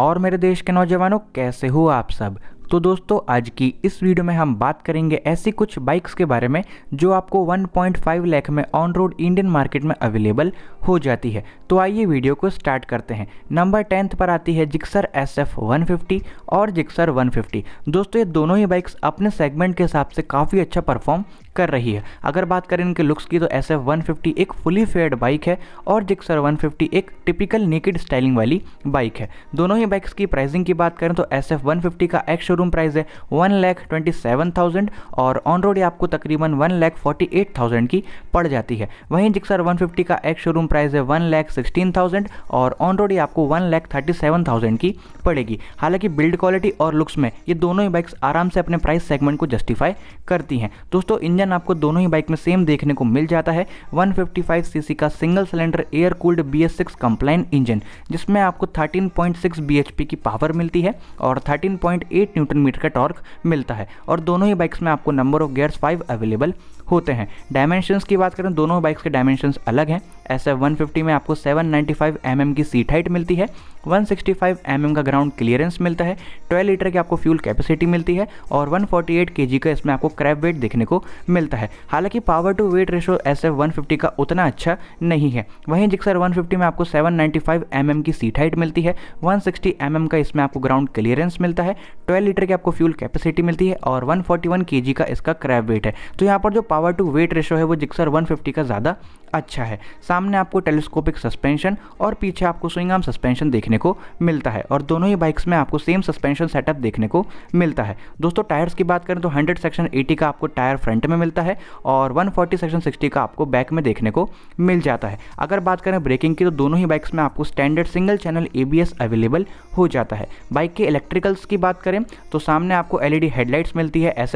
और मेरे देश के नौजवानों कैसे हो आप सब तो दोस्तों आज की इस वीडियो में हम बात करेंगे ऐसी कुछ बाइक्स के बारे में जो आपको 1.5 लाख में ऑन रोड इंडियन मार्केट में अवेलेबल हो जाती है तो आइए वीडियो को स्टार्ट करते हैं नंबर टेंथ पर आती है जिक्सर एस एफ और जिक्सर 150 दोस्तों ये दोनों ही बाइक्स अपने सेगमेंट के हिसाब से काफ़ी अच्छा परफॉर्म कर रही है अगर बात करें इनके लुक्स की तो एस एफ वन फिफ्टी एक फुली फेयर्ड बाइक है और जिक्सर वन फिफ्टी एक टिपिकल नेकेड स्टाइलिंग वाली बाइक है दोनों ही बाइक्स की प्राइसिंग की बात करें तो एस एफ वन फिफ्टी का एक्स शोरूम प्राइस है one lakh twenty seven thousand और ऑन रोड आपको तकरीबन one lakh forty eight thousand की पड़ जाती है वहीं जिक्सर वन फिफ्टी का एक्स शोरूम प्राइस है वन लैख सिक्सटीन थाउजेंड और ऑन रोड आपको one lakh thirty seven thousand की पड़ेगी हालांकि बिल्ड क्वालिटी और लुक्स में ये दोनों ही बाइक्स आराम से अपने प्राइस सेगमेंट को जस्टिफाई करती हैं दोस्तों इंजन इंजन आपको दोनों ही बाइक में सेम देखने को मिल जाता है 155 सीसी का single cylinder air cooled B S six compliant engine जिसमें आपको 13.6 पॉइंट की पावर मिलती है और 13.8 न्यूटन मीटर का टॉर्क मिलता है और दोनों ही बाइक्स में आपको number of gears five available होते हैं डायमेंशंस की बात करें दोनों बाइक्स के डायमेंशंस अलग हैं एस एफ वन फिफ्टी में आपको seven ninety five M M की सीट हाइट मिलती है one sixty five M M का ग्राउंड क्लियरेंस मिलता है ट्वेल्व लीटर की आपको फ्यूल कैपेसिटी मिलती है और वन फोर्टी एट के जी का इसमें आपको क्रैप वेट देखने को मिलता है हालांकि power to weight ratio S F one fifty का उतना अच्छा नहीं है वहीं जिक्सर वन फिफ्टी में आपको seven ninety five M M की सीट हाइट मिलती है वन सिक्सटी एम एम का इसमें आपको ग्राउंड क्लियरेंस मिलता है ट्वेल्व लीटर की आपको फ्यूल कैपेसिटी मिलती है और वन फोर्टी वन के जी का इसका क्रैप वेट है तो यहाँ पर जो power power to weight ratio है वो जिक्सर 150 का ज़्यादा अच्छा है सामने आपको टेलीस्कोपिक सस्पेंशन और पीछे आपको स्विंग आर्म सस्पेंशन देखने को मिलता है और दोनों ही बाइक्स में आपको सेम सस्पेंशन सेटअप देखने को मिलता है दोस्तों टायर्स की बात करें तो हंड्रेड सेक्शन एटी का आपको टायर फ्रंट में मिलता है और वन फोर्टी सेक्शन सिक्सटी का आपको बैक में देखने को मिल जाता है अगर बात करें ब्रेकिंग की तो दोनों ही बाइक्स में आपको standard single channel A available हो जाता है बाइक के इलेक्ट्रिकल्स की बात करें तो सामने आपको एलईडी e हेडलाइट्स मिलती है एस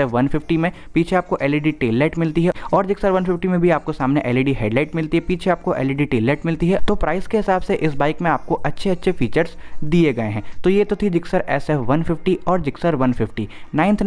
में पीछे आपको एलईडी e टेल लाइट मिलती है और जिक्सर 150 में भी आपको सामने एलईडी e हेडलाइट हेडलाइट मिलती है पीछे आपको एलईडी e टेल लाइट मिलती है तो प्राइस के हिसाब से इस बाइक में आपको अच्छे अच्छे फीचर्स दिए गए हैं तो ये तो थी जिक्सर एस एफ और जिक्सर वन फिफ्टी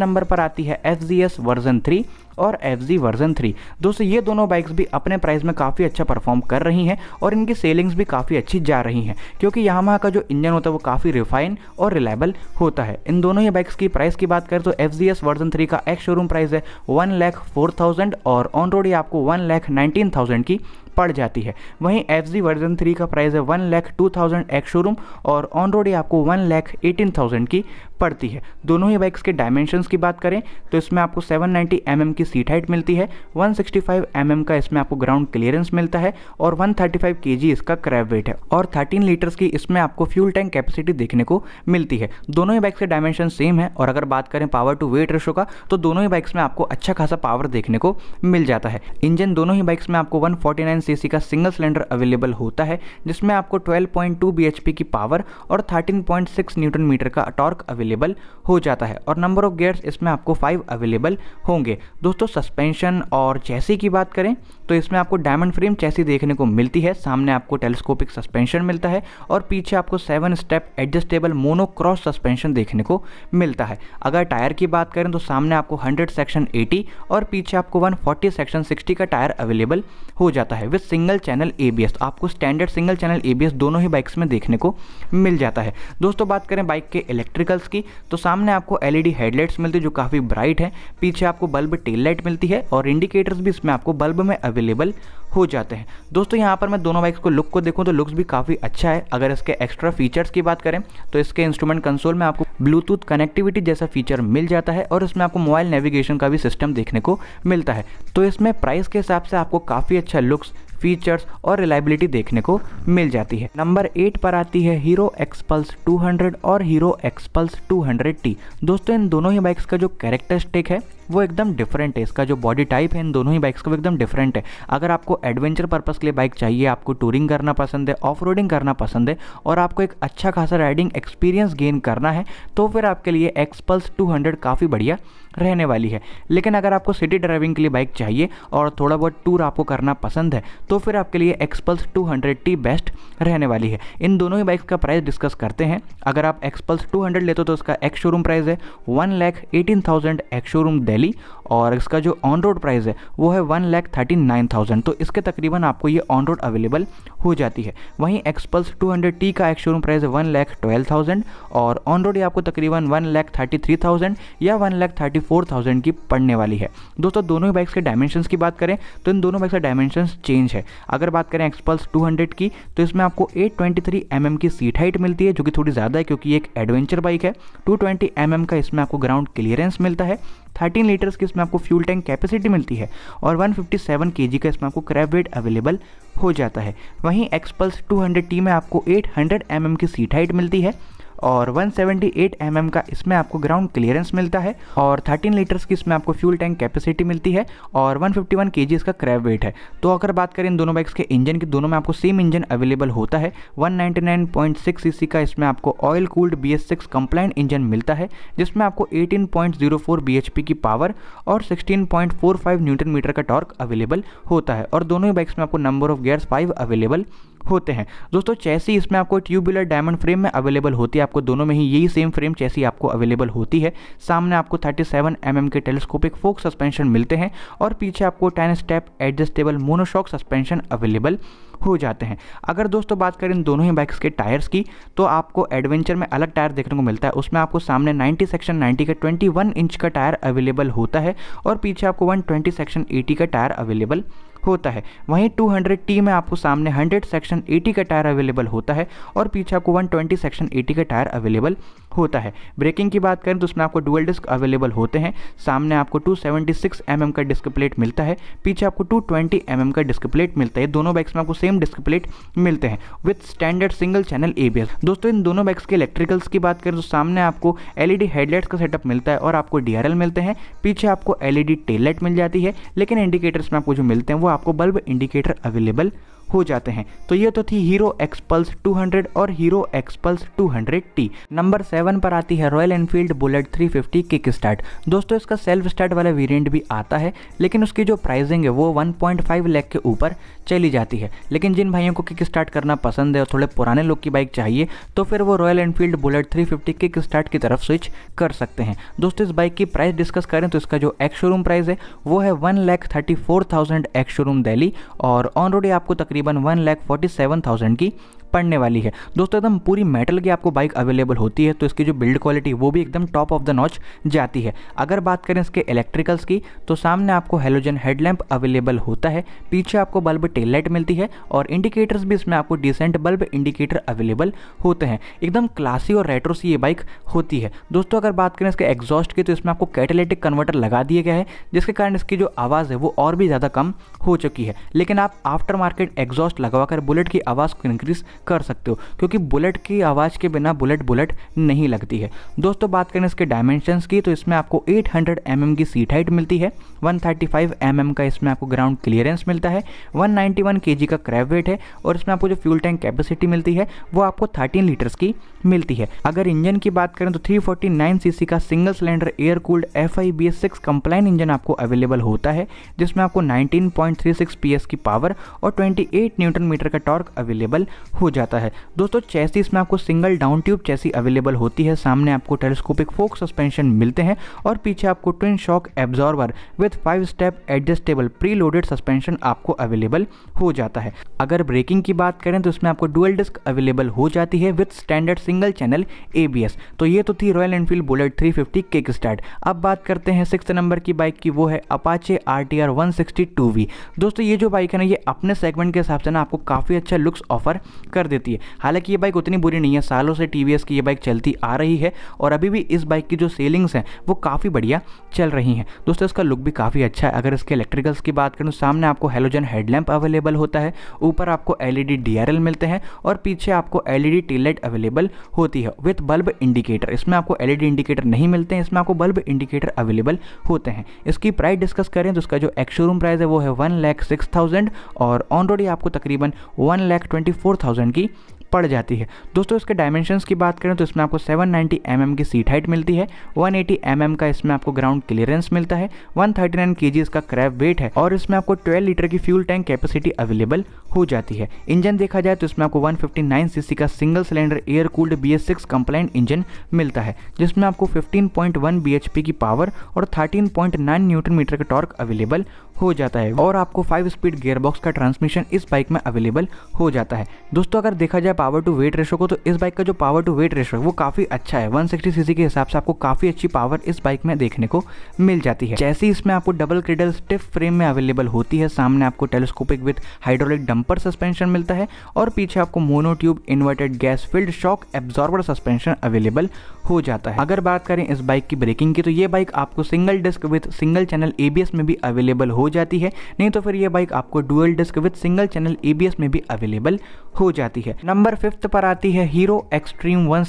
नंबर पर आती है एफ एस वर्जन थ्री और एफ जी वर्जन थ्री दोस्तों ये दोनों बाइक्स भी अपने प्राइस में काफ़ी अच्छा परफॉर्म कर रही हैं और इनकी सेलिंग्स भी काफ़ी अच्छी जा रही हैं क्योंकि यामाहा का जो इंजन होता है वो काफ़ी रिफाइन और रिलायबल होता है इन दोनों ही बाइक्स की प्राइस की बात करें तो F G S version three का एक्स शोरूम प्राइस है वन लैख फोर थाउजेंड और ऑन रोड ये आपको वन लैख नाइनटीन थाउजेंड की पड़ जाती है वहीं एफ जी वर्जन थ्री का प्राइस है one lakh two thousand ex showroom और ऑन रोड ये आपको वन लैख एटीन थाउजेंड की पड़ती है दोनों ही बाइक्स के डायमेंशंस की बात करें तो इसमें आपको 790 नाइन्टी mm की सीट हाइट मिलती है 165 सिक्सटी mm का इसमें आपको ग्राउंड क्लियरेंस मिलता है और 135 थर्टी इसका क्रैप वेट है और 13 लीटर्स की इसमें आपको फ्यूल टैंक कैपेसिटी देखने को मिलती है दोनों ही बाइक्स के डायमेंशन सेम है और अगर बात करें पावर टू वेट रेशो का तो दोनों ही बाइक्स में आपको अच्छा खासा पावर देखने को मिल जाता है इंजन दोनों ही बाइक्स में आपको 149 सीसी का सिंगल सिलेंडर अवेलेबल होता है जिसमें आपको 12.2 bhp की पावर और 13.6 न्यूटन मीटर का टॉर्क अवेलेबल अवेलेबल हो जाता है और नंबर ऑफ गेयर्स इसमें आपको फाइव अवेलेबल होंगे दोस्तों सस्पेंशन और चैसी की बात करें तो इसमें आपको डायमंड फ्रेम चैसी देखने को मिलती है सामने आपको टेलीस्कोपिक सस्पेंशन मिलता है और पीछे आपको seven step adjustable monocross suspension देखने को मिलता है अगर टायर की बात करें तो सामने आपको हंड्रेड सेक्शन एटी और पीछे आपको वन सेक्शन सिक्सटी का टायर अवेलेबल हो जाता है विथ सिंगल चैनल ए आपको स्टैंडर्ड सिंगल चैनल ए दोनों ही बाइक्स में देखने को मिल जाता है दोस्तों बात करें बाइक के इलेक्ट्रिकल्स की की तो सामने आपको एलईडी हेडलाइट्स e मिलती है जो काफ़ी ब्राइट है पीछे आपको बल्ब टेल लाइट मिलती है और इंडिकेटर्स भी इसमें आपको बल्ब में अवेलेबल हो जाते हैं दोस्तों यहाँ पर मैं दोनों बाइक्स को लुक को देखूँ तो लुक्स भी काफ़ी अच्छा है अगर इसके एक्स्ट्रा फीचर्स की बात करें तो इसके इंस्ट्रूमेंट कंसोल में आपको ब्लूटूथ कनेक्टिविटी जैसा फीचर मिल जाता है और इसमें आपको मोबाइल नेविगेशन का भी सिस्टम देखने को मिलता है तो इसमें प्राइस के हिसाब से आपको काफ़ी अच्छा लुक्स फीचर्स और रिलायबिलिटी देखने को मिल जाती है नंबर एट पर आती है हीरो एक्सपल्स 200 और हीरो एक्सपल्स 200T दोस्तों इन दोनों ही बाइक्स का जो कैरेक्टरिस्टिक है वो एकदम डिफरेंट है इसका जो बॉडी टाइप है इन दोनों ही बाइक्स का एकदम डिफरेंट है अगर आपको एडवेंचर पर्पज़ के लिए बाइक चाहिए आपको टूरिंग करना पसंद है ऑफ करना पसंद है और आपको एक अच्छा खासा राइडिंग एक्सपीरियंस गेन करना है तो फिर आपके लिए एक्सपल्स 200 काफ़ी बढ़िया रहने वाली है लेकिन अगर आपको सिटी ड्राइविंग के लिए बाइक चाहिए और थोड़ा बहुत टूर आपको करना पसंद है तो फिर आपके लिए एक्सपल्स 200T बेस्ट रहने वाली है इन दोनों ही बाइक्स का प्राइस डिस्कस करते हैं अगर आप एक्सपल्स 200 लेते हो तो उसका एक्स शोरूम प्राइस है one lakh eighteen thousand ex showroom Delhi और इसका जो ऑन रोड प्राइस है वो है one lakh thirty nine thousand तो इसके तकरीबन आपको ये ऑन रोड अवेलेबल हो जाती है वहीं एक्सपल्स टू हंड्रेड टी का एक्स शोरूम प्राइस है वन लैख ट्वेल्व थाउजेंड और ऑन रोड ये आपको तकरीबन one lakh thirty three thousand या one lakh thirty four thousand की पड़ने वाली है दोस्तों दोनों ही बाइक्स के डायमेंशन की बात करें तो इन दोनों बाइक्स का डायमेंशन चेंज है अगर बात करें एक्सपल्स टू हंड्रेड की तो इसमें आपको eight twenty three M M की सीट हाइट मिलती है जो कि थोड़ी ज़्यादा है क्योंकि एक एडवेंचर बाइक है टू ट्वेंटी एम एम का इसमें आपको ग्राउंड क्लियरेंस मिलता है थर्टीन लीटर्स की इसमें आपको फ्यूल टैंक कैपेसिटी मिलती है और वन फिफ्टी सेवन के जी का इसमें आपको क्रैब वेट अवेलेबल हो जाता है वहीं एक्सपल्स टू हंड्रेड टी में आपको एट हंड्रेड एम एम की सीट हाइट मिलती है और 178 सेवेंटी mm का इसमें आपको ग्राउंड क्लियरेंस मिलता है और 13 लीटर्स की इसमें आपको फ्यूल टैंक कैपेसिटी मिलती है और 151 फिफ्टी जी इसका क्रैब वेट है तो अगर बात करें इन दोनों बाइक्स के इंजन की दोनों में आपको सेम इंजन अवेलेबल होता है 199.6 सीसी का इसमें आपको oil cooled B S six compliant engine मिलता है जिसमें आपको 18.04 पी की पावर और फाइव न्यूटन मीटर का टॉर्क अवेलेबल होता है और दोनों ही बाइक्स में आपको number of gears five available होते हैं दोस्तों चैसी इसमें आपको ट्यूबुलर डायमंड फ्रेम में अवेलेबल होती है आपको दोनों में ही यही सेम फ्रेम चैसी आपको अवेलेबल होती है सामने आपको 37 सेवन mm के टेलीस्कोपिक फोक सस्पेंशन मिलते हैं और पीछे आपको ten step adjustable monoshock suspension available हो जाते हैं अगर दोस्तों बात करें दोनों ही बाइक्स के टायर्स की तो आपको एडवेंचर में अलग टायर देखने को मिलता है उसमें आपको सामने 90 सेक्शन 90 का 21 इंच का टायर अवेलेबल होता है और पीछे आपको 120 सेक्शन 80 का टायर अवेलेबल होता है वहीं 200 टी में आपको सामने 100 सेक्शन 80 का टायर अवेलेबल होता है और पीछे आपको 120 सेक्शन 80 का टायर अवेलेबल होता है ब्रेकिंग की बात करें तो उसमें आपको डुअल डिस्क अवेलेबल होते हैं सामने आपको 276 सेवेंटी mm का डिस्क प्लेट मिलता है पीछे आपको 220 ट्वेंटी mm का डिस्क प्लेट मिलता है दोनों बाइक्स में आपको सेम डिस्क प्लेट मिलते हैं with standard single channel A दोस्तों इन दोनों बाइक्स के इलेक्ट्रिकल्स की बात करें तो सामने आपको एल e हेडलाइट्स का सेटअप मिलता है और आपको डी मिलते हैं पीछे आपको एलईडी लाइट e मिल जाती है लेकिन इंडिकेटर्स में आपको जो मिलते हैं वो आपको बल्ब इंडिकेटर अवेलेबल हो जाते हैं तो ये तो थी हीरो एक्सपल्स 200 और Hero Xpulse 200 T number seven पर आती है Royal Enfield Bullet 350 kick start दोस्तों इसका सेल्फ स्टार्ट वाला वेरिएंट भी आता है लेकिन उसकी जो प्राइसिंग है वो 1.5 लाख के ऊपर चली जाती है लेकिन जिन भाइयों को किक स्टार्ट करना पसंद है और थोड़े पुराने लोग की बाइक चाहिए तो फिर वो Royal Enfield Bullet three kick start की तरफ स्विच कर सकते हैं दोस्तों इस बाइक की प्राइस डिस्कस करें तो इसका जो एक्स शोरूम प्राइस है वो है one lakh thirty four thousand ex showroom Delhi और ऑन रोड आपको तकरीबन तकरीबन one lakh forty seven thousand की पड़ने वाली है दोस्तों एकदम पूरी मेटल की आपको बाइक अवेलेबल होती है तो इसकी जो बिल्ड क्वालिटी वो भी एकदम टॉप ऑफ द नॉच जाती है अगर बात करें इसके इलेक्ट्रिकल्स की तो सामने आपको हेलोजन हेडलैम्प अवेलेबल होता है पीछे आपको बल्ब टेल लाइट मिलती है और इंडिकेटर्स भी इसमें आपको डिसेंट बल्ब इंडिकेटर अवेलेबल होते हैं एकदम क्लासी और रेट्रो सी ये बाइक होती है दोस्तों अगर बात करें इसके एग्जॉस्ट की तो इसमें आपको कैटेलेटिक कन्वर्टर लगा दिया गया है जिसके कारण इसकी जो आवाज़ है वो और भी ज़्यादा कम हो चुकी है लेकिन आप आफ्टर मार्केट एग्जॉस्ट लगवाकर बुलेट की आवाज़ को इंक्रीज़ कर सकते हो क्योंकि बुलेट की आवाज़ के बिना बुलेट बुलेट नहीं लगती है दोस्तों बात करें इसके डायमेंशंस की तो इसमें आपको 800 हंड्रेड mm की सीट हाइट मिलती है 135 थर्टी mm का इसमें आपको ग्राउंड क्लियरेंस मिलता है 191 नाइन्टी का क्रैप वेट है और इसमें आपको जो फ्यूल टैंक कैपेसिटी मिलती है वो आपको 13 लीटर्स की मिलती है अगर इंजन की बात करें तो 349 फोर्टी का single cylinder air cooled F I B S six compliant engine आपको अवेलेबल होता है जिसमें आपको 19.36 पीएस की पावर और 28 न्यूटन मीटर का टॉर्क अवेलेबल हो जाता है दोस्तों चैसी इसमें आपको single down tube chassis available होती है सामने आपको टेलीस्कोपिक फोक सस्पेंशन मिलते हैं और पीछे आपको twin shock absorber with five step adjustable pre loaded suspension आपको अवेलेबल हो जाता है अगर ब्रेकिंग की बात करें तो इसमें आपको डुअल डिस्क अवेलेबल हो जाती है with standard single channel A तो ये तो थी Royal Enfield Bullet 350 kick start अब बात करते हैं सिक्स नंबर की बाइक की वो है अपाचे आर टी आर दोस्तों ये जो बाइक है ना ये अपने सेगमेंट के हिसाब से ना आपको काफ़ी अच्छा लुक्स ऑफर कर कर देती है हालांकि ये बाइक उतनी बुरी नहीं है सालों से टी की ये बाइक चलती आ रही है और अभी भी इस बाइक की जो सेलिंग्स हैं वो काफ़ी बढ़िया चल रही हैं दोस्तों इसका लुक भी काफ़ी अच्छा है अगर इसके इलेक्ट्रिकल्स की बात करूँ सामने आपको हेलोजन हेडलैम्प अवेलेबल होता है ऊपर आपको एल ई e मिलते हैं और पीछे आपको एल ई लाइट अवेलेबल होती है विथ बल्ब इंडिकेटर इसमें आपको एल इंडिकेटर e नहीं मिलते हैं इसमें आपको बल्ब इंडिकेटर अवेलेबल होते हैं इसकी प्राइस डिस्कस करें तो उसका जो एक्स शोरूम प्राइस है वो है वन लैख सिक्स थाउजेंड और ऑन रोड ही आपको तकरीबन one lakh twenty four thousand एलन की पड़ जाती है दोस्तों इसके डायमेंशंस की बात करें तो इसमें आपको 790 नाइन्टी mm की सीट हाइट मिलती है 180 एटी mm का इसमें आपको ग्राउंड क्लियरेंस मिलता है 139 थर्टी नाइन का क्रैप वेट है और इसमें आपको 12 लीटर की फ्यूल टैंक कैपेसिटी अवेलेबल हो जाती है इंजन देखा जाए तो इसमें आपको 159 सीसी का single cylinder air cooled B S six compliant engine मिलता है जिसमें आपको 15.1 पॉइंट की पावर और 13.9 न्यूटन मीटर का टॉर्क अवेलेबल हो जाता है और आपको फाइव स्पीड गेयरबॉक्स का ट्रांसमिशन इस बाइक में अवेलेबल हो जाता है दोस्तों अगर देखा जाए पावर टू वेट रेशो को तो इस बाइक का जो पावर टू वेट रेशो है वो काफ़ी अच्छा है 160 सीसी के हिसाब से आपको काफ़ी अच्छी पावर इस बाइक में देखने को मिल जाती है जैसे इसमें आपको डबल क्रिडल स्टिफ फ्रेम में अवेलेबल होती है सामने आपको telescopic with hydraulic damp bumper suspension मिलता है और पीछे आपको monotube inverted gas filled shock absorber suspension available हो जाता है अगर बात करें इस बाइक की ब्रेकिंग की तो ये बाइक आपको single disc with single channel A में भी अवेलेबल हो जाती है नहीं तो फिर ये बाइक आपको dual disc with single channel A में भी अवेलेबल हो जाती है नंबर फिफ्थ पर आती है हीरो एक्सट्रीम वन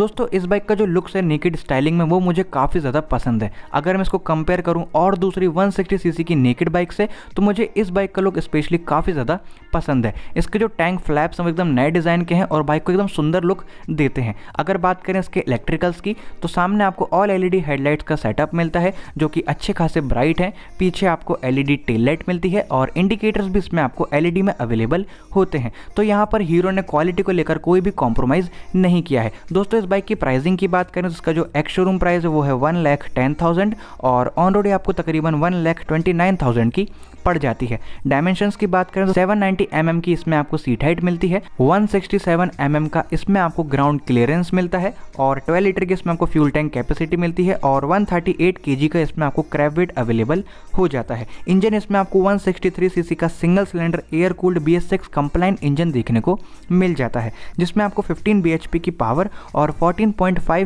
दोस्तों इस बाइक का जो लुक्स है नेकेड स्टाइलिंग में वो मुझे काफ़ी ज़्यादा पसंद है अगर मैं इसको कंपेयर करूँ और दूसरी 160 सीसी की नेकेड बाइक से तो मुझे इस बाइक का लुक स्पेशली काफ़ी да, पसंद है इसके जो टैंक फ्लैप्स हैं वो एकदम नए डिज़ाइन के हैं और बाइक को एकदम सुंदर लुक देते हैं अगर बात करें इसके इलेक्ट्रिकल्स की तो सामने आपको ऑल एलईडी हेडलाइट्स का सेटअप मिलता है जो कि अच्छे खासे ब्राइट हैं पीछे आपको एलईडी टेल लाइट मिलती है और इंडिकेटर्स भी इसमें आपको एलईडी में अवेलेबल होते हैं तो यहाँ पर हीरो ने क्वालिटी को लेकर कोई भी कॉम्प्रोमाइज़ नहीं किया है दोस्तों इस बाइक की प्राइसिंग की बात करें तो इसका जो एक्स शोरूम प्राइस है वो है वन लैख टेन थाउजेंड और ऑन रोड आपको तकरीबन one lakh twenty nine thousand की पड़ जाती है डायमेंशंस की बात करें तो सेवन नाइनटी 180 mm की इसमें आपको सीट हाइट मिलती है 167 mm का इसमें आपको ग्राउंड क्लियरेंस मिलता है और 12 लीटर की इसमें आपको फ्यूल टैंक कैपेसिटी मिलती है और 138 थर्टी का इसमें आपको क्रैप वेट अवेलेबल हो जाता है इंजन इसमें आपको 163 सीसी का single cylinder air cooled B S compliant engine देखने को मिल जाता है जिसमें आपको फिफ्टीन बी की पावर और फोर्टीन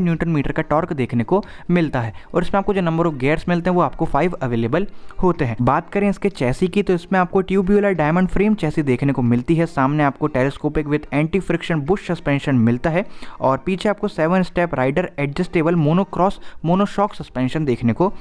न्यूटन मीटर का टॉर्क देखने को मिलता है और इसमें आपको जो नंबर ऑफ गेयर्स मिलते हैं वो आपको फाइव अवेलेबल होते हैं बात करें इसके चैसी की तो इसमें आपको ट्यूब्यूलर डायमंड फ्रेम चैसी देखने को मिलती है सामने आपको telescopic with anti friction bush suspension मिलता है और पीछे आपको seven step rider adjustable monocross monoshock suspension देखने को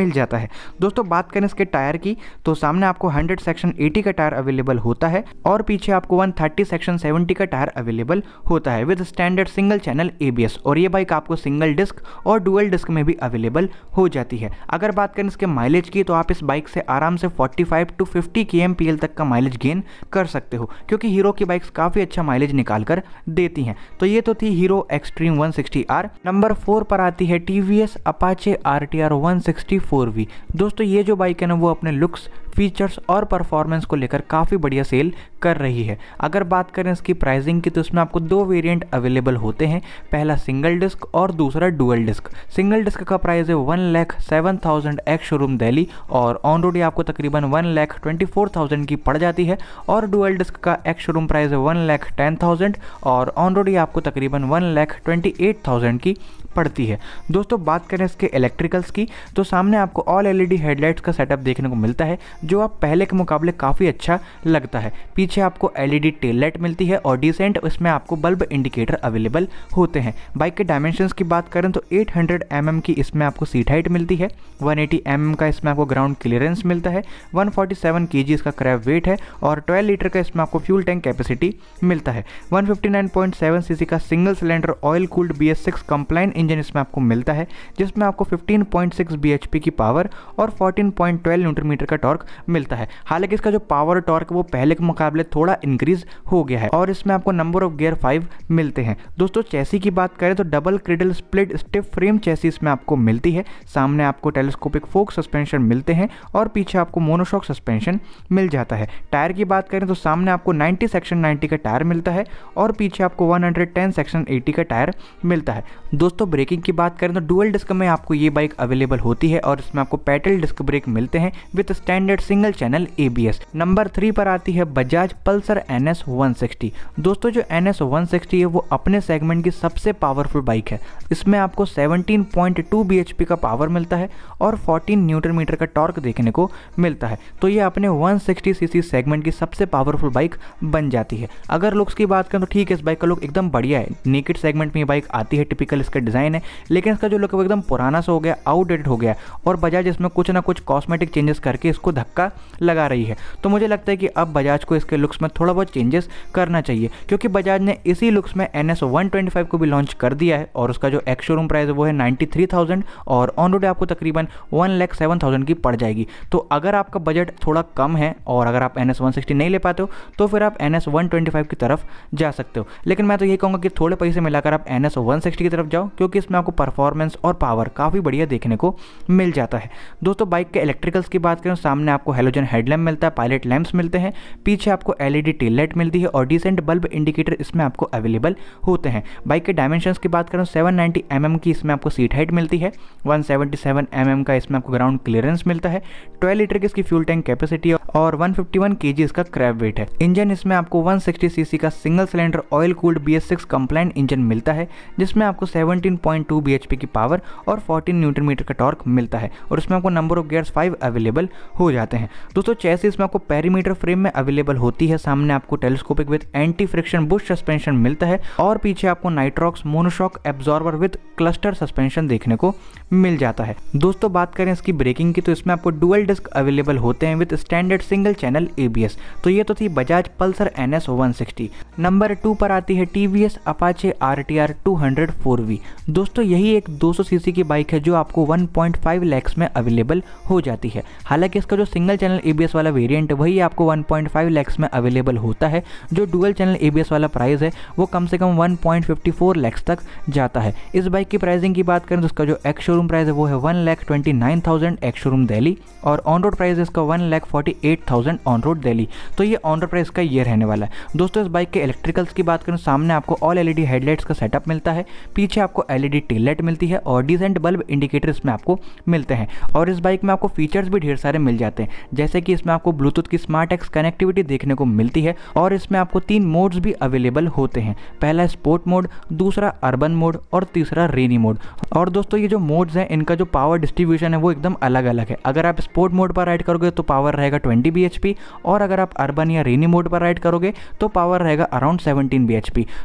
मिल जाता है दोस्तों बात करें इसके टायर की तो सामने आपको हंड्रेड सेक्शन एटी का टायर अवेलेबल होता है और पीछे आपको वन सेक्शन सेवेंटी का टायर अवेलेबल होता है with standard single channel A और ये बाइक आपको सिंगल डिस्क और डुअल डिस्क में भी अवेलेबल हो जाती है अगर बात करें इसके माइलेज की तो आप इस बाइक से आराम से 45 टू 50 के एम तक का माइलेज गेन कर सकते हो क्योंकि हीरो की बाइक्स काफ़ी अच्छा माइलेज निकाल कर देती हैं तो ये तो थी hero extreme 160R number four पर आती है TVS Apache R T R one sixty four V दोस्तों ये जो बाइक है ना वो अपने लुक्स फीचर्स और परफॉर्मेंस को लेकर काफ़ी बढ़िया सेल कर रही है अगर बात करें इसकी प्राइसिंग की तो इसमें आपको दो वेरिएंट अवेलेबल होते हैं पहला सिंगल डिस्क और दूसरा डुअल डिस्क सिंगल डिस्क का प्राइस है one lakh seven thousand ex showroom Delhi और ऑन रोड आपको तकरीबन one lakh twenty four thousand की पड़ जाती है और डुअल डिस्क का एक्स शोरूम प्राइस है वन लैख टेन थाउजेंड और ऑन रोड आपको तकरीबन one lakh twenty eight thousand की पड़ती है दोस्तों बात करें इसके इलेक्ट्रिकल्स की तो सामने आपको ऑल एलईडी हेडलाइट्स का सेटअप देखने को मिलता है जो आप पहले के मुकाबले काफ़ी अच्छा लगता है पीछे आपको एलईडी टेल लाइट मिलती है और डिसेंट इसमें आपको बल्ब इंडिकेटर अवेलेबल होते हैं बाइक के डायमेंशंस की बात करें तो एट हंड्रेड mm की इसमें आपको सीट हाइट मिलती है वन एटी mm का इसमें आपको ग्राउंड क्लियरेंस मिलता है वन फोर्टी इसका क्रैप वेट है और ट्वेल्व लीटर का इसमें आपको फ्यूल टैंक कैपेसिटी मिलता है one fifty nine point seven C C का single cylinder oil cooled B S six compliant engine इसमें आपको मिलता है जिसमें आपको 15.6 पॉइंट की पावर और 14.12 न्यूटन मीटर का टॉर्क मिलता है हालांकि इसका जो पावर टॉर्क वो पहले के मुकाबले थोड़ा इंक्रीज हो गया है और इसमें आपको नंबर ऑफ गियर फाइव मिलते हैं दोस्तों चैसी की बात करें तो double cradle split stiff frame chassis इसमें आपको मिलती है सामने आपको टेलीस्कोपिक फोक सस्पेंशन मिलते हैं और पीछे आपको मोनोशॉक सस्पेंशन मिल जाता है टायर की बात करें तो सामने आपको 90 सेक्शन 90 का टायर मिलता है और पीछे आपको 110 सेक्शन 80 का टायर मिलता है दोस्तों ब्रेकिंग की बात करें तो डुअल डिस्क में आपको ये बाइक अवेलेबल होती है और इसमें आपको पेटल डिस्क ब्रेक मिलते हैं with standard single channel A number three पर आती है बजाज पल्सर एन एस दोस्तों जो एन एस है वो अपने सेगमेंट की सबसे पावरफुल बाइक है इसमें आपको 17.2 पॉइंट का पावर मिलता है और 14 न्यूटन मीटर का टॉर्क देखने को मिलता है तो ये अपने 160 सीसी सेगमेंट की सबसे पावरफुल बाइक बन जाती है अगर लुक्स की बात करें तो ठीक है इस बाइक का लुक एकदम बढ़िया है नेकेट सेगमेंट में ये बाइक आती है टिपिकल इसका डिज़ाइन डिज़ाइन है लेकिन इसका जो लुक है वो एकदम पुराना सा हो गया आउटडेटेड हो गया और बजाज इसमें कुछ ना कुछ कॉस्मेटिक चेंजेस करके इसको धक्का लगा रही है तो मुझे लगता है कि अब बजाज को इसके लुक्स में थोड़ा बहुत चेंजेस करना चाहिए क्योंकि बजाज ने इसी लुक्स में एन एस को भी लॉन्च कर दिया है और उसका जो एक्स शोरूम प्राइस है वो है नाइन्टी और ऑन रोड आपको तकरीबन वन लैख सेवन थाउजेंड की पड़ जाएगी तो अगर आपका बजट थोड़ा कम है और अगर आप एन एस वन सिक्सटी नहीं ले पाते हो तो फिर आप N S one twenty five की तरफ जा सकते हो लेकिन मैं तो यही कहूँगा कि थोड़े पैसे मिलाकर आप एन एस वन सिक्सटी की तरफ जाओ क्योंकि क्योंकि इसमें आपको परफॉर्मेंस और पावर काफ़ी बढ़िया देखने को मिल जाता है दोस्तों बाइक के इलेक्ट्रिकल्स की बात करें सामने आपको हेलोजन हेडलैम्प मिलता है पायलट लैम्प्स मिलते हैं पीछे आपको एलईडी टेल लाइट मिलती है और डिसेंट बल्ब इंडिकेटर इसमें आपको अवेलेबल होते हैं बाइक के डायमेंशन की बात करें सेवन नाइन्टी mm की इसमें आपको सीट हाइट मिलती है वन सेवेंटी mm का इसमें आपको ग्राउंड क्लियरेंस मिलता है ट्वेल्व लीटर की इसकी फ्यूल टैंक कैपेसिटी और वन फिफ्टी इसका क्रैप वेट है इंजन इसमें आपको वन सिक्सटी का single cylinder oil cooled B S engine मिलता है जिसमें आपको सेवनटीन 15.2 bhp की पावर और 14 न्यूटन मीटर का टॉर्क मिलता है और उसमें आपको number of gears five available हो जाते हैं दोस्तों चैसी इसमें आपको पेरीमीटर फ्रेम में अवेलेबल होती है सामने आपको telescopic with anti friction bush suspension मिलता है और पीछे आपको Nitrox monoshock absorber with cluster suspension देखने को मिल जाता है दोस्तों बात करें इसकी ब्रेकिंग की तो इसमें आपको डुअल डिस्क अवेलेबल होते हैं with standard single channel ABS तो ये तो थी Bajaj Pulsar N S number two पर आती है TVS Apache R T R two hundred four V दोस्तों यही एक 200 सीसी की बाइक है जो आपको 1.5 लैक्स में अवेलेबल हो जाती है हालांकि इसका जो सिंगल चैनल एबीएस वाला वेरिएंट है वही आपको 1.5 लैक्स में अवेलेबल होता है जो डुअल चैनल एबीएस वाला प्राइस है वो कम से कम 1.54 लैक्स तक जाता है इस बाइक की प्राइसिंग की बात करें तो इसका जो एक्स शोरूम प्राइस है वो है one lakh twenty nine thousand showroom Delhi और ऑन रोड प्राइस इसका one lakh forty eight thousand on road Delhi तो ये ऑन रोड प्राइस का ये रहने वाला है दोस्तों इस बाइक के इलेक्ट्रिकल्स की बात करें तो सामने आपको ऑल एलईडी हेडलाइट्स का सेटअप मिलता है पीछे आपको एलईडी टेल लाइट मिलती है और डिसेंट बल्ब इंडिकेटर इसमें आपको मिलते हैं और इस बाइक में आपको फीचर्स भी ढेर सारे मिल जाते हैं जैसे कि इसमें आपको ब्लूटूथ की स्मार्ट एक्स कनेक्टिविटी देखने को मिलती है और इसमें आपको तीन मोड्स भी अवेलेबल होते हैं पहला स्पोर्ट मोड दूसरा अर्बन मोड और तीसरा रेनी मोड और दोस्तों ये जो मोड्स हैं इनका जो पावर डिस्ट्रीब्यूशन है वो एकदम अलग अलग है अगर आप स्पोर्ट मोड पर राइड करोगे तो पावर रहेगा ट्वेंटी बी और अगर आप अर्बन या रेनी मोड पर राइड करोगे तो पावर रहेगा अराउंड सेवनटीन बी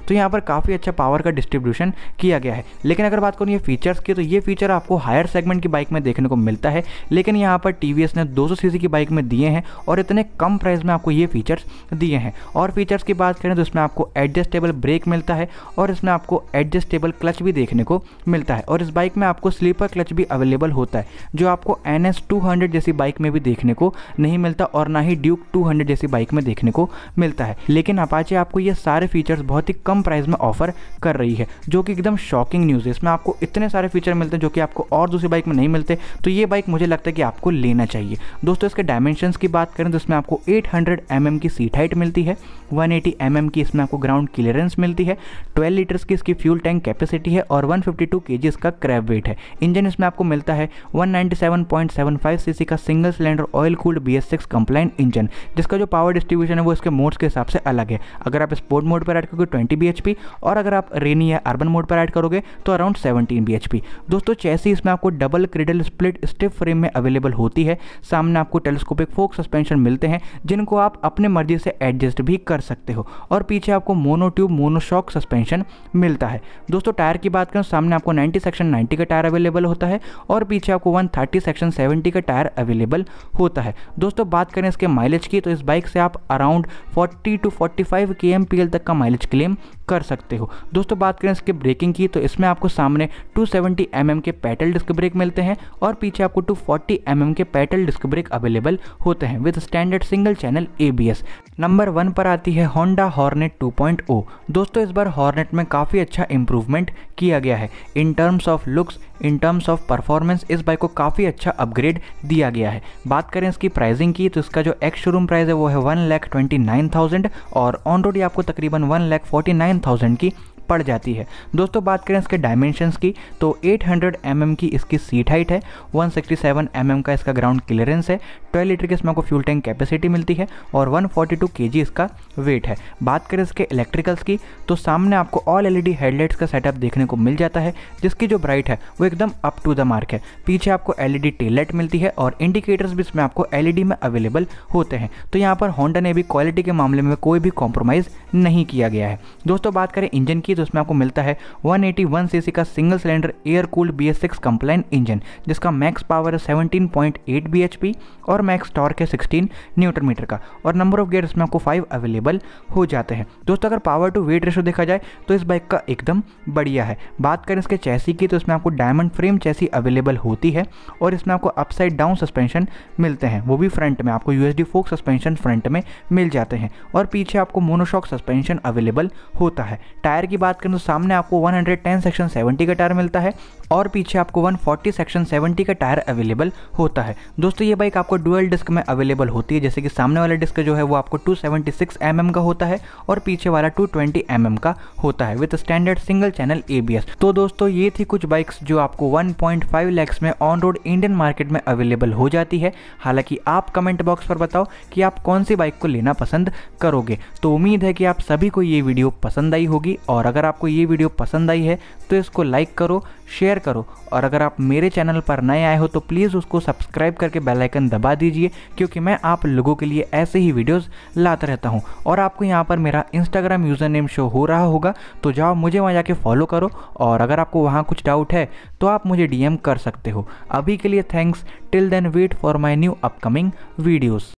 तो यहाँ पर काफ़ी अच्छा पावर का डिस्ट्रीब्यूशन किया गया है लेकिन अगर बात करूँ ये फीचर्स की तो ये फीचर आपको हायर सेगमेंट की बाइक में देखने को मिलता है लेकिन यहाँ पर टी ने दो सीसी की बाइक में दिए हैं और इतने कम प्राइस में आपको ये फीचर्स दिए हैं और फीचर्स की बात करें तो इसमें आपको एडजस्टेबल ब्रेक मिलता है और इसमें आपको एडजस्टेबल क्लच भी देखने को मिलता है और इस बाइक में आपको स्लीपर क्लच भी अवेलेबल होता है जो आपको एन एस जैसी बाइक में भी देखने को नहीं मिलता और ना ही ड्यूक 200 जैसी बाइक में देखने को मिलता है लेकिन अपाचे आपको ये सारे फीचर्स बहुत ही कम प्राइस में ऑफर कर रही है जो कि एकदम शॉकिंग न्यूज़ है इसमें आपको इतने सारे फीचर मिलते हैं जो कि आपको और दूसरी बाइक में नहीं मिलते तो ये बाइक मुझे लगता है कि आपको लेना चाहिए दोस्तों इसके डायमेंशन की बात करें तो इसमें आपको एट हंड्रेड mm की सीट हाइट मिलती है वन एटी mm की इसमें आपको ग्राउंड क्लियरेंस मिलती है ट्वेल्व लीटर्स की इसकी फ्यूल टैंक कैपेसिटी है और वन फिफ्टी इसका क्रैब वेट है इंजन इसमें आपको मिलता है सी सी का single cylinder oil cooled B S engine जिसका जो पावर डिस्ट्रीब्यूशन है वो इसके मोड्स के हिसाब से अलग है अगर आप स्पोर्ट मोड पर ऐड करोगे ट्वेंटी बी और अगर आप रेनी या अर्बन मोड पर ऐड करोगे तो अराउंड सेवनटीन बी दोस्तों चैसी इसमें आपको double cradle split stiff frame में अवेलेबल होती है सामने आपको टेलीस्कोपिक फोक सस्पेंशन मिलते हैं जिनको आप अपने मर्जी से एडजस्ट भी कर सकते हो और पीछे आपको मोनोट्यूब मोनोशॉक सस्पेंशन मिलता है दोस्तों टायर की बात करें सामने आपको 90 सेक्शन 90 का टायर अवेलेबल होता है और पीछे आपको 130 सेक्शन 70 का टायर अवेलेबल होता है दोस्तों बात करें इसके माइलेज की तो इस बाइक से आप अराउंड 40 टू 45 के एम तक का माइलेज क्लेम कर सकते हो दोस्तों बात करें इसके ब्रेकिंग की तो इसमें आपको सामने 270 सेवेंटी mm के पैटल डिस्क ब्रेक मिलते हैं और पीछे आपको 240 फोर्टी mm के पैटल डिस्क ब्रेक अवेलेबल होते हैं with standard single channel A number one पर आती है होंडा हॉर्नेट टू दोस्तों इस बार हॉर्नेट में काफ़ी अच्छा इंप्रूवमेंट किया गया है in terms of looks in terms of performance इस बाइक को काफ़ी अच्छा अपग्रेड दिया गया है बात करें इसकी प्राइसिंग की तो इसका जो एक्स शोरूम प्राइस है वो है one lakh twenty nine thousand और ऑन रोड आपको तकरीबन one lakh forty nine thousand की पड़ जाती है दोस्तों बात करें इसके डायमेंशंस की तो 800 हंड्रेड mm की इसकी सीट हाइट है 167 सिक्सटी mm का इसका ग्राउंड क्लियरेंस है 12 लीटर की इसमें आपको फ्यूल टैंक कैपेसिटी मिलती है और 142 फोर्टी इसका वेट है बात करें इसके इलेक्ट्रिकल्स की तो सामने आपको ऑल डी हेडलाइट्स का सेटअप देखने को मिल जाता है जिसकी जो ब्राइट है वो एकदम अप टू द मार्क है पीछे आपको एल टेल टेललाइट मिलती है और इंडिकेटर्स भी इसमें आपको डी e में अवेलेबल होते हैं तो यहाँ पर होंडा ने भी क्वालिटी के मामले में कोई भी कॉम्प्रोमाइज़ नहीं किया गया है दोस्तों बात करें इंजन की तो उसमें आपको मिलता है 181 एटी का single cylinder air cooled B S compliant engine जिसका मैक्स पावर है 17.8 bhp और मैक्स टॉर्क है 16 न्यूटन मीटर का और नंबर ऑफ गेयर इसमें आपको 5 अवेलेबल हो जाते हैं दोस्तों अगर पावर टू वेट रेशो देखा जाए तो इस बाइक का एकदम बढ़िया है बात करें इसके चैसी की तो इसमें आपको डायमंड फ्रेम चैसी अवेलेबल होती है और इसमें आपको अपसाइड डाउन सस्पेंशन मिलते हैं वो भी फ्रंट में आपको यूएसडी फोक सस्पेंशन फ्रंट में मिल जाते हैं और पीछे आपको मोनोशॉक सस्पेंशन अवेलेबल होता है टायर की बात बात करें तो सामने आपको 110 सेक्शन 70 का टायर मिलता है और पीछे आपको 140 सेक्शन 70 का टायर अवेलेबल होता है दोस्तों ये बाइक आपको डुअल डिस्क में अवेलेबल होती है जैसे कि सामने वाला डिस्क जो है वो आपको 276 mm का होता है और पीछे वाला 220 mm का होता है with standard single channel A तो दोस्तों ये थी कुछ बाइक्स जो आपको 1.5 लैक्स में ऑन रोड इंडियन मार्केट में अवेलेबल हो जाती है हालांकि आप कमेंट बॉक्स पर बताओ कि आप कौन सी बाइक को लेना पसंद करोगे तो उम्मीद है कि आप सभी को ये वीडियो पसंद आई होगी और अगर आपको ये वीडियो पसंद आई है तो इसको लाइक करो शेयर करो और अगर आप मेरे चैनल पर नए आए हो तो प्लीज़ उसको सब्सक्राइब करके बेलाइकन दबा दीजिए क्योंकि मैं आप लोगों के लिए ऐसे ही वीडियोज़ लाता रहता हूँ और आपको यहाँ पर मेरा इंस्टाग्राम यूज़र नेम शो हो रहा होगा तो जाओ मुझे वहाँ जाके फॉलो करो और अगर आपको वहाँ कुछ डाउट है तो आप मुझे डी कर सकते हो अभी के लिए thanks till then wait for my new upcoming videos